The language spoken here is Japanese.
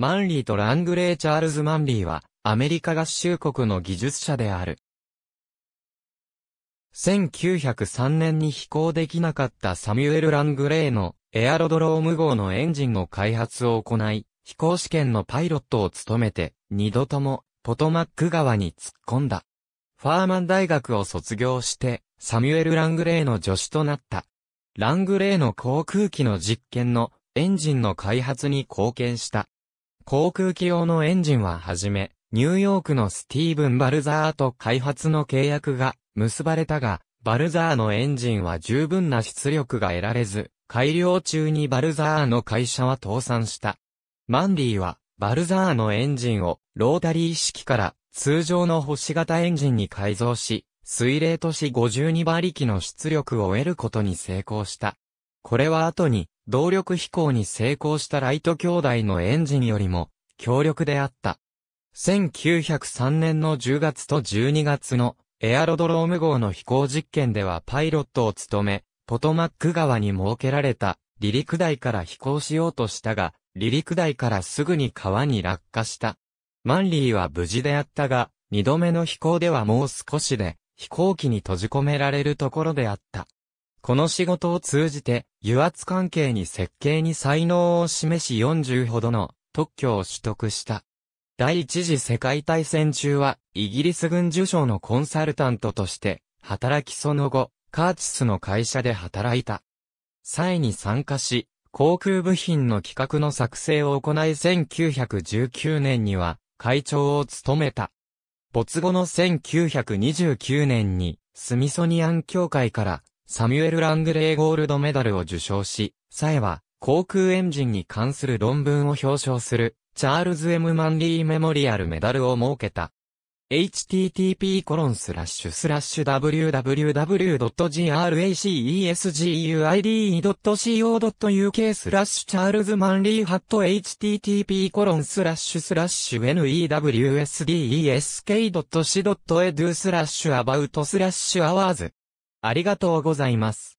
マンリーとラングレー・チャールズ・マンリーは、アメリカ合衆国の技術者である。1903年に飛行できなかったサミュエル・ラングレーのエアロドローム号のエンジンの開発を行い、飛行試験のパイロットを務めて、二度ともポトマック川に突っ込んだ。ファーマン大学を卒業して、サミュエル・ラングレーの助手となった。ラングレーの航空機の実験のエンジンの開発に貢献した。航空機用のエンジンははじめ、ニューヨークのスティーブン・バルザーと開発の契約が結ばれたが、バルザーのエンジンは十分な出力が得られず、改良中にバルザーの会社は倒産した。マンディは、バルザーのエンジンをロータリー式から通常の星型エンジンに改造し、水冷都市52馬力の出力を得ることに成功した。これは後に、動力飛行に成功したライト兄弟のエンジンよりも、強力であった。1903年の10月と12月のエアロドローム号の飛行実験ではパイロットを務め、ポトマック川に設けられた離陸台から飛行しようとしたが、離陸台からすぐに川に落下した。マンリーは無事であったが、二度目の飛行ではもう少しで飛行機に閉じ込められるところであった。この仕事を通じて、油圧関係に設計に才能を示し40ほどの特許を取得した。第一次世界大戦中は、イギリス軍受賞のコンサルタントとして、働きその後、カーチスの会社で働いた。際に参加し、航空部品の企画の作成を行い1919年には会長を務めた。没後の1929年にスミソニアン協会からサミュエル・ラングレーゴールドメダルを受賞し、さえは、航空エンジンに関する論文を表彰する、チャールズ・ M・ マンリー・メモリアルメダルを設けた。h t t p w w w g r a c e s g u i d e c o u k スラッシュチャールズマンリーハット http コロンスラッシュスラッシュ newsdesk.c.edu スラッシュアバウトスラッシュアワーズありがとうございます。